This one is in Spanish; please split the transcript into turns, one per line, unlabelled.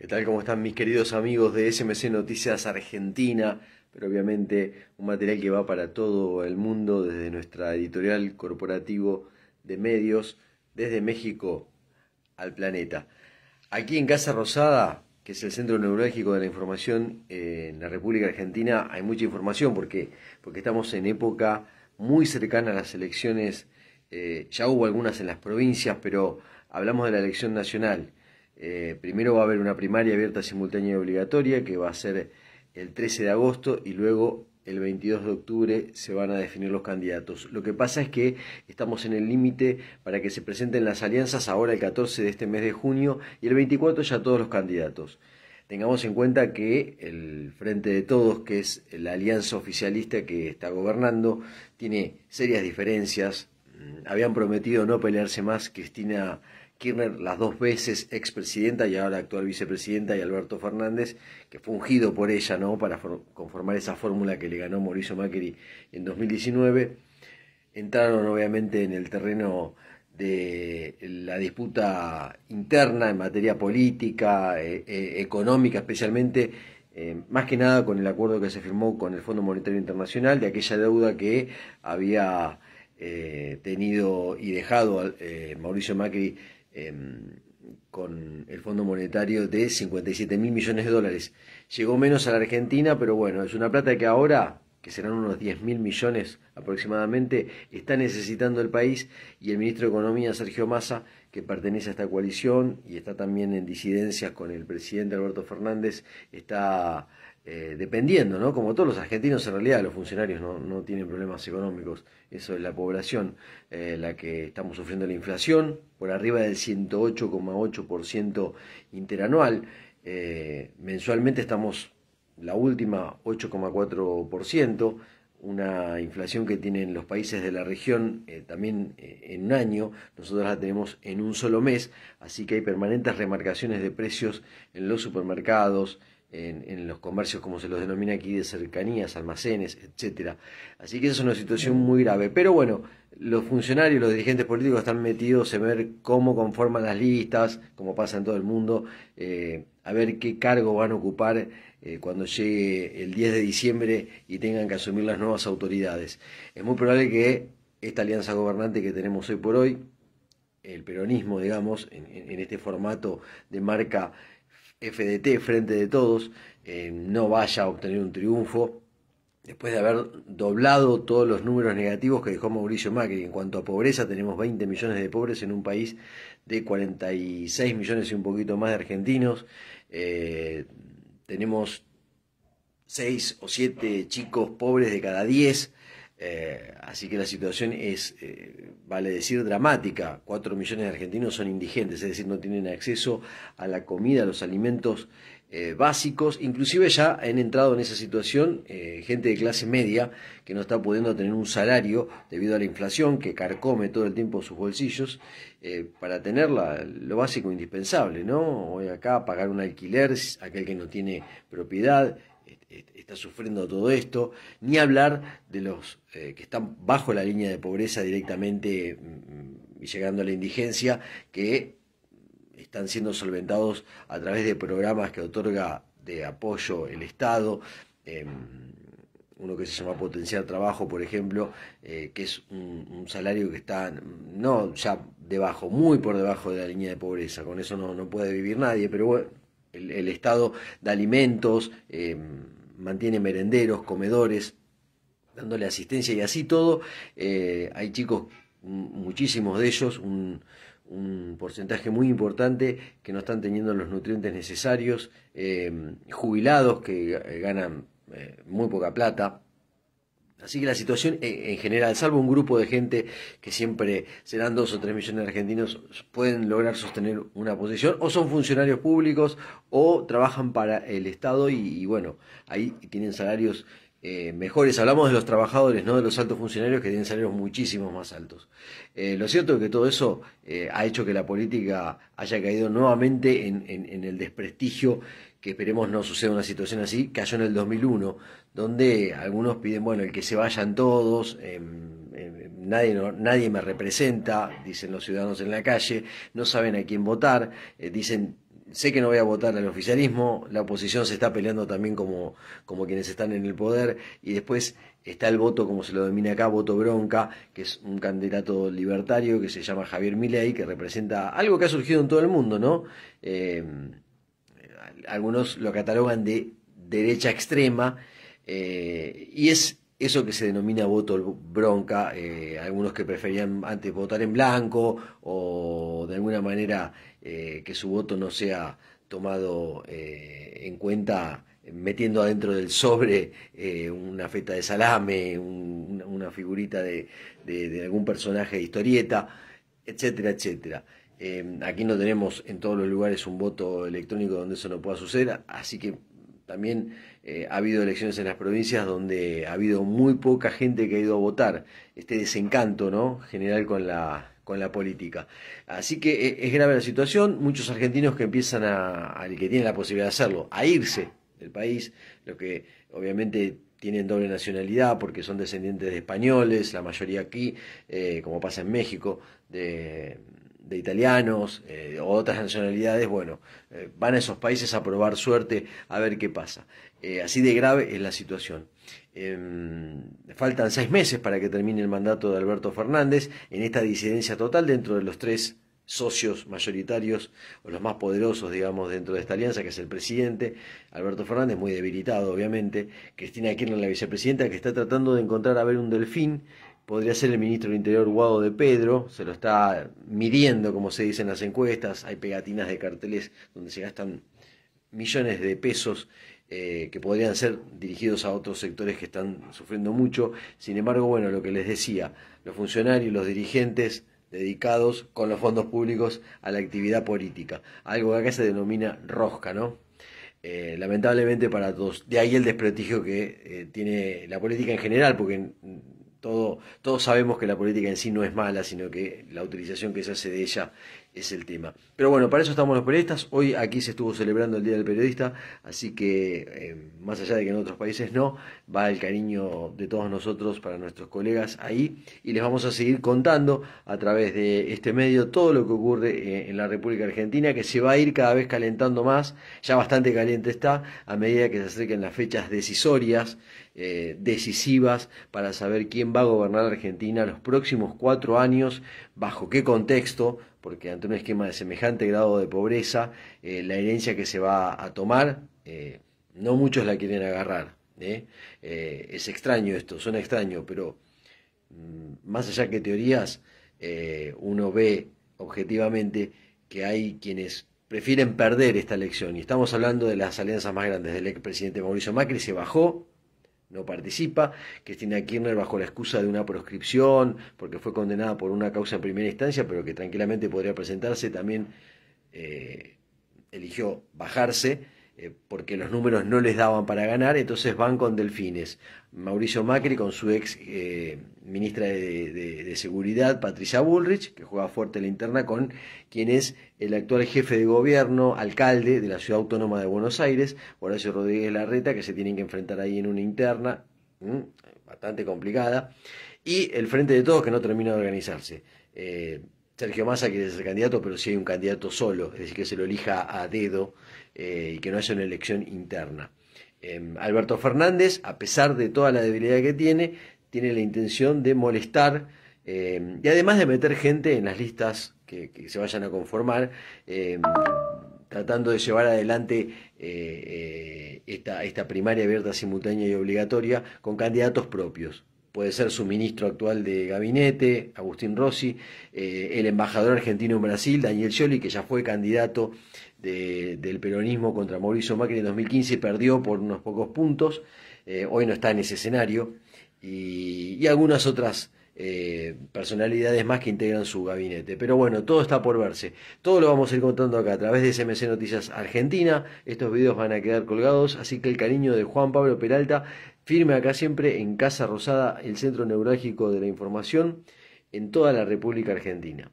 ¿Qué tal? ¿Cómo están mis queridos amigos de SMC Noticias Argentina? Pero obviamente un material que va para todo el mundo desde nuestra editorial corporativo de medios, desde México al planeta. Aquí en Casa Rosada, que es el centro neurálgico de la información eh, en la República Argentina, hay mucha información porque, porque estamos en época muy cercana a las elecciones. Eh, ya hubo algunas en las provincias, pero hablamos de la elección nacional eh, primero va a haber una primaria abierta simultánea y obligatoria que va a ser el 13 de agosto y luego el 22 de octubre se van a definir los candidatos. Lo que pasa es que estamos en el límite para que se presenten las alianzas ahora el 14 de este mes de junio y el 24 ya todos los candidatos. Tengamos en cuenta que el Frente de Todos, que es la alianza oficialista que está gobernando, tiene serias diferencias. Mm, habían prometido no pelearse más Cristina Kirchner, las dos veces expresidenta y ahora actual vicepresidenta, y Alberto Fernández, que fue ungido por ella ¿no? para conformar esa fórmula que le ganó Mauricio Macri en 2019, entraron obviamente en el terreno de la disputa interna en materia política, e, e, económica especialmente, eh, más que nada con el acuerdo que se firmó con el Fondo Monetario Internacional de aquella deuda que había eh, tenido y dejado eh, Mauricio Macri Em, con el Fondo Monetario de siete mil millones de dólares. Llegó menos a la Argentina, pero bueno, es una plata que ahora, que serán unos diez mil millones aproximadamente, está necesitando el país y el ministro de Economía, Sergio Massa, que pertenece a esta coalición y está también en disidencias con el presidente Alberto Fernández, está eh, dependiendo, ¿no? Como todos los argentinos en realidad, los funcionarios no, tienen problemas económicos, eso es la población eh, la que estamos sufriendo la inflación, por arriba del 108,8% interanual, eh, mensualmente estamos la última 8,4%, una inflación que tienen los países de la región también en un año, nosotros la tenemos en un solo mes, así que hay permanentes remarcaciones de precios en los supermercados, en, los comercios, como se los denomina aquí, de cercanías, almacenes, etcétera. Así que esa es una situación mm. muy grave. Pero bueno, los funcionarios, los dirigentes políticos están metidos en ver cómo conforman las listas, como pasa en todo el mundo, eh, a ver qué cargo van a ocupar eh, cuando llegue el 10 de diciembre y tengan que asumir las nuevas autoridades. Es muy probable que esta alianza gobernante que tenemos hoy por hoy, el peronismo, digamos, en este formato de marca FDT, Frente de Todos, eh, no vaya a obtener un triunfo después de haber doblado todos los números negativos que dejó Mauricio Macri. En cuanto a pobreza, tenemos 20 millones de pobres en un país de 46 millones y un poquito más de argentinos. Eh, tenemos 6 o 7 chicos pobres de cada 10. Eh, así que la situación es, eh, vale decir, dramática. Cuatro millones de argentinos son indigentes, es decir, no tienen acceso a la comida, a los alimentos eh, básicos. Inclusive ya han entrado en esa situación gente de clase media que no está pudiendo tener un salario debido a la inflación que carcome todo el tiempo sus bolsillos para tener lo básico indispensable, ¿no? Hoy acá pagar un alquiler, aquel que no tiene propiedad, e-, está sufriendo todo esto, ni hablar de los eh, que están bajo la línea de pobreza directamente mm, y llegando a la indigencia, que están siendo solventados a través de programas que otorga de apoyo el Estado. Em, uno que se llama potenciar trabajo, por ejemplo, eh, que es un, un, salario que está, no ya debajo, muy por debajo de la línea de pobreza, con eso no, no puede vivir nadie, pero bueno, el, Estado da alimentos, eh, mantiene merenderos, comedores, dándole asistencia y así todo. Eh, hay chicos, muchísimos de ellos, un, porcentaje muy importante que no están teniendo los nutrientes necesarios, eh, jubilados que ganan muy poca plata, Así que la situación eh, en general, salvo un grupo de gente que siempre serán dos o tres millones de argentinos, pueden lograr sostener una posición, o son funcionarios públicos, o trabajan para el Estado y, bueno, ahí tienen salarios eh, mejores. Hablamos de los trabajadores, no de los altos funcionarios que tienen salarios muchísimos más altos. Eh, lo cierto es que todo eso ha hecho que la política haya caído nuevamente en el desprestigio que esperemos no suceda una situación así, cayó en el 2001, donde algunos piden, bueno, el que se vayan todos, em, em, nadie, nadie me representa, dicen los ciudadanos en la calle, no saben a quién votar, eh, dicen, sé que no voy a votar al oficialismo, la oposición se está peleando también como, como quienes están en el poder, y después está el voto, como se lo denomina acá, voto bronca, que es un candidato libertario que se llama Javier Milei, que representa algo que ha surgido en todo el mundo, ¿no? Em, algunos lo catalogan de derecha extrema, eh, y es eso que se denomina voto bronca, eh, algunos que preferían antes votar en blanco o de alguna manera eh, que su voto no sea tomado en cuenta metiendo adentro del sobre una feta de salame, una figurita de algún personaje de historieta, etcétera, etcétera. Eh, aquí no tenemos en todos los lugares un voto electrónico donde eso no pueda suceder, así que también eh, ha habido elecciones en las provincias donde ha habido muy poca gente que ha ido a votar. Este desencanto ¿no? general con la, con la política. Así que eh, es grave la situación. Muchos argentinos que empiezan a, al que tienen la posibilidad de hacerlo, a irse del país, lo que obviamente tienen doble nacionalidad porque son descendientes de españoles, la mayoría aquí, como pasa en México, de de italianos eh, o otras nacionalidades, bueno, eh, van a esos países a probar suerte, a ver qué pasa. Eh, así de grave es la situación. Em, faltan seis meses para que termine el mandato de Alberto Fernández en esta disidencia total dentro de los tres socios mayoritarios o los más poderosos, digamos, dentro de esta alianza, que es el presidente Alberto Fernández, muy debilitado, obviamente, Cristina Kirchner, la vicepresidenta, que está tratando de encontrar a ver un delfín podría ser el ministro del Interior Guado de Pedro, se lo está midiendo, como se dice en las encuestas, hay pegatinas de carteles donde se gastan millones de pesos eh, que podrían ser dirigidos a otros sectores que están sufriendo mucho. Sin embargo, bueno, lo que les decía, los funcionarios, los dirigentes dedicados con los fondos públicos a la actividad política, algo que acá se denomina rosca, ¿no? Eh, lamentablemente para todos. De ahí el desprestigio que eh, tiene la política en general, porque todo, todos sabemos que la política en sí no es mala, sino que la utilización que se hace de ella es el tema. Pero bueno, para eso estamos los periodistas. Hoy aquí se estuvo celebrando el Día del Periodista, así que eh, más allá de que en otros países no, va el cariño de todos nosotros para nuestros colegas ahí y les vamos a seguir contando a través de este medio todo lo que ocurre eh, en, la República Argentina, que se va a ir cada vez calentando más, ya bastante caliente está, a medida que se acerquen las fechas decisorias, eh, decisivas, para saber quién va a gobernar Argentina los próximos cuatro años, bajo qué contexto, porque ante un esquema de semejante grado de pobreza, eh, la herencia que se va a tomar, eh, no muchos la quieren agarrar. ¿eh? es extraño esto, suena extraño, pero mm, más allá que teorías, uno ve objetivamente que hay quienes prefieren perder esta elección. Y estamos hablando de las alianzas más grandes del expresidente Mauricio Macri, se bajó no participa. Cristina Kirchner, bajo la excusa de una proscripción, porque fue condenada por una causa en primera instancia, pero que tranquilamente podría presentarse, también eh, eligió bajarse eh, porque los números no les daban para ganar, entonces van con Delfines. Mauricio Macri con su ex eh, ministra de, Seguridad, Patricia Bullrich, que juega fuerte la interna con quien es el actual jefe de gobierno, alcalde de la ciudad autónoma de Buenos Aires, Horacio Rodríguez Larreta, que se tienen que enfrentar ahí en una interna, bastante complicada, y el Frente de Todos que no termina de organizarse. Eh, Sergio Massa quiere ser candidato, pero si hay un candidato solo, es decir, que se lo elija a dedo eh, y que no haya una elección interna. Em, Alberto Fernández, a pesar de toda la debilidad que tiene, tiene la intención de molestar em, y además de meter gente en las listas que, se vayan a conformar, em, tratando de llevar adelante eh, eh, esta primaria abierta, simultánea y obligatoria con candidatos propios puede ser su ministro actual de gabinete, Agustín Rossi, eh, el embajador argentino en Brasil, Daniel Scioli, que ya fue candidato del peronismo contra Mauricio Macri en 2015, perdió por unos pocos puntos, eh, hoy no está en ese escenario, y, algunas otras eh, personalidades más que integran su gabinete. Pero bueno, todo está por verse. Todo lo vamos a ir contando acá a través de SMC Noticias Argentina. Estos videos van a quedar colgados, así que el cariño de Juan Pablo Peralta Firme acá siempre en Casa Rosada, el centro neurálgico de la información en toda la República Argentina.